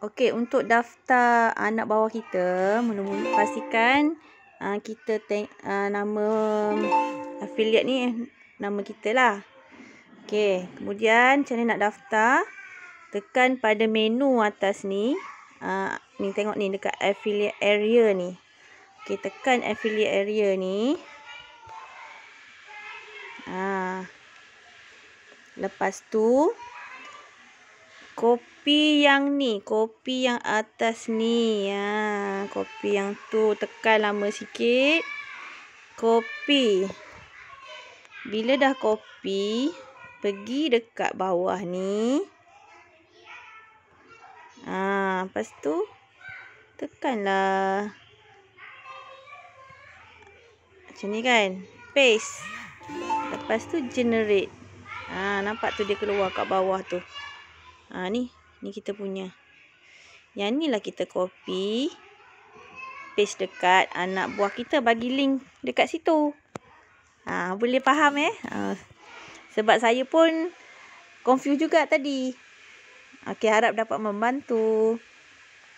Okey, untuk daftar anak bawah kita, mula-mula pastikan uh, ah, kita tank, uh, nama affiliate ni eh, nama kita lah. Okey, kemudian macam mana nak daftar? Tekan pada menu atas ni. Uh, ni tengok ni dekat affiliate area ni. Okey, tekan affiliate area ni. Ah. lepas tu Kopi yang ni, kopi yang atas ni. Ha, kopi yang tu tekan lama sikit. Kopi. Bila dah kopi, pergi dekat bawah ni. Ha, lepas tu tekanlah. Macam ni kan. Paste. Lepas tu generate. Ha, nampak tu dia keluar kat bawah tu. Ha, ni. Ni kita punya. Yang ni lah kita copy. Paste dekat anak buah kita. Bagi link dekat situ. Ha, boleh faham eh. Ha, sebab saya pun confuse juga tadi. Okey harap dapat membantu.